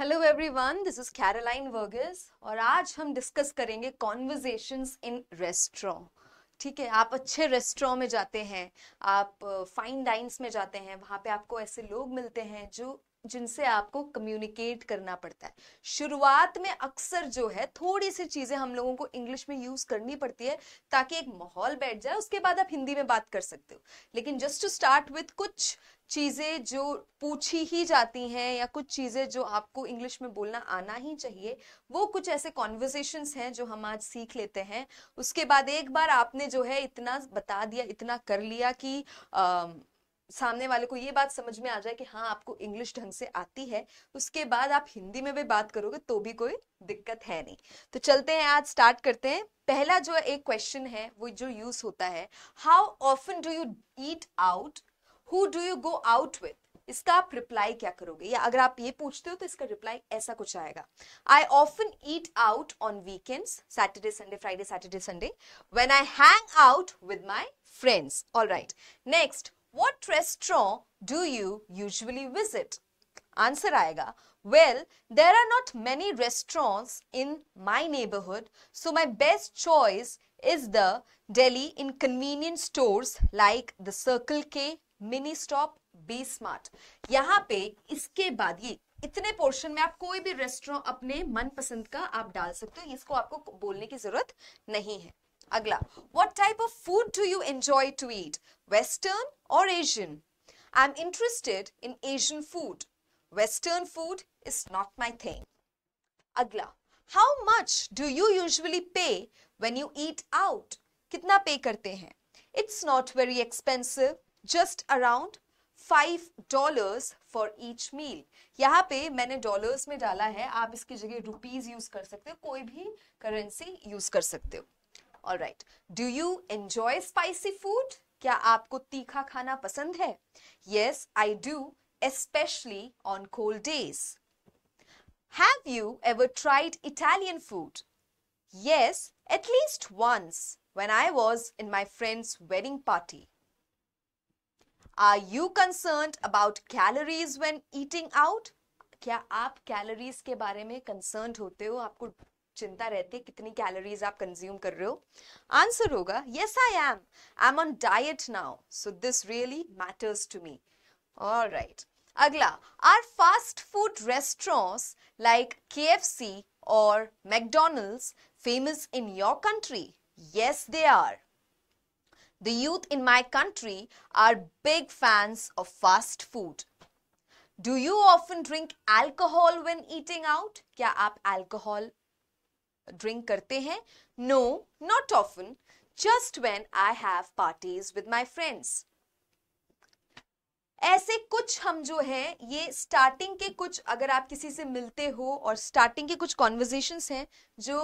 Hello everyone this is Caroline Vargas और आज हम डिस्कस करेंगे कॉन्वर्जेशंस इन रेस्टोरों ठीक है आप अच्छे रेस्टोरों में जाते हैं आप फाइन डाइन्स में जाते हैं वहाँ पे आपको ऐसे लोग मिलते हैं जो जिनसे आपको कम्युनिकेट करना पड़ता है शुरुआत में अक्सर जो है थोड़ी सी चीज़ें हम लोगों को इंग्लिश में यूज़ करनी पड़ती है ताकि एक माहौल बैठ जाए उसके बाद आप हिंदी में बात कर सकते हो लेकिन जस्ट टू स्टार्ट विथ कुछ चीज़ें जो पूछी ही जाती हैं या कुछ चीज़ें जो आपको इंग्लिश में बोलना आना ही चाहिए वो कुछ ऐसे कॉन्वर्जेशन हैं जो हम आज सीख लेते हैं उसके बाद एक बार आपने जो है इतना बता दिया इतना कर लिया कि आ, सामने वाले को ये बात समझ में आ जाए कि हाँ आपको इंग्लिश ढंग से आती है उसके बाद आप हिंदी में भी बात करोगे तो भी कोई दिक्कत है नहीं तो चलते हैं आज स्टार्ट करते हैं पहला जो एक क्वेश्चन है वो जो यूज होता है how often do you eat out who do you go out with इसका आप रिप्लाई क्या करोगे या अगर आप ये पूछते हो तो इसका रिप्लाई ऐसा कुछ आएगा I often eat out on weekends Saturday Sunday Friday Saturday Sunday when I hang out with my friends all right next What restaurant do you usually visit? Answer आएगा Well, there are not many restaurants in my neighborhood, so my best choice is the Delhi in convenience stores like the Circle K, Mini Stop, Be Smart. यहाँ पे इसके बाद ये इतने portion में आप कोई भी रेस्टोरेंट अपने मनपसंद का आप डाल सकते हो इसको आपको बोलने की जरूरत नहीं है अगला what type of food do you enjoy to eat western और Asian I am interested in Asian food western food is not my thing अगला how much do you usually pay when you eat out कितना pay करते हैं it's not very expensive just around five dollars for each meal यहाँ पे मैंने dollars में डाला है आप इसकी जगह रुपीज यूज कर सकते हो कोई भी करेंसी यूज कर सकते हो All right. Do you enjoy spicy food? Food क्या आपको तीखा खाना पसंद है Yes, I do, especially on cold days. Have you ever tried Italian food? Yes, at least once when I was in my friend's wedding party. Are you concerned about calories when eating out? क्या आप calories के बारे में concern होते हो आपको चिंता रहती है कितनी कैलोरीज आप कंज्यूम कर रहे हो आंसर होगा yes I am I am on diet now so this really matters to me all right अगला are fast food restaurants like K F C और McDonald's famous in your country yes they are The youth in my country are big fans of fast food. Do you often drink alcohol when eating out? क्या आप alcohol drink करते हैं no not often just when I have parties with my friends ऐसे कुछ हम जो है ये स्टार्टिंग के कुछ अगर आप किसी से मिलते हो और स्टार्टिंग के कुछ कॉन्वर्जेशन हैं जो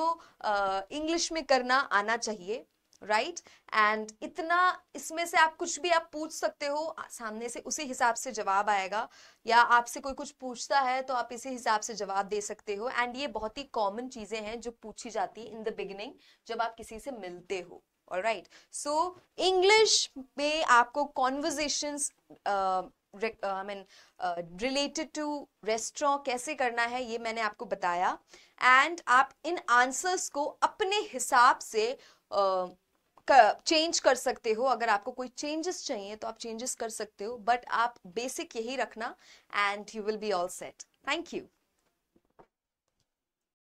इंग्लिश में करना आना चाहिए राइट एंड इतना इसमें से आप कुछ भी आप पूछ सकते हो सामने से उसी हिसाब से जवाब आएगा या आपसे कोई कुछ पूछता है तो आप इसी हिसाब से जवाब दे सकते हो एंड ये बहुत ही कॉमन चीज़ें हैं जो पूछी जाती है इन द बिगिनिंग जब आप किसी से मिलते हो राइट सो इंग्लिश में आपको conversations I mean related to restaurant कैसे करना है ये मैंने आपको बताया एंड आप इन आंसर्स को अपने हिसाब से uh, चेंज कर सकते हो अगर आपको कोई चेंजेस चाहिए तो आप चेंजेस कर सकते हो बट आप बेसिक यही रखना and you will be all set thank you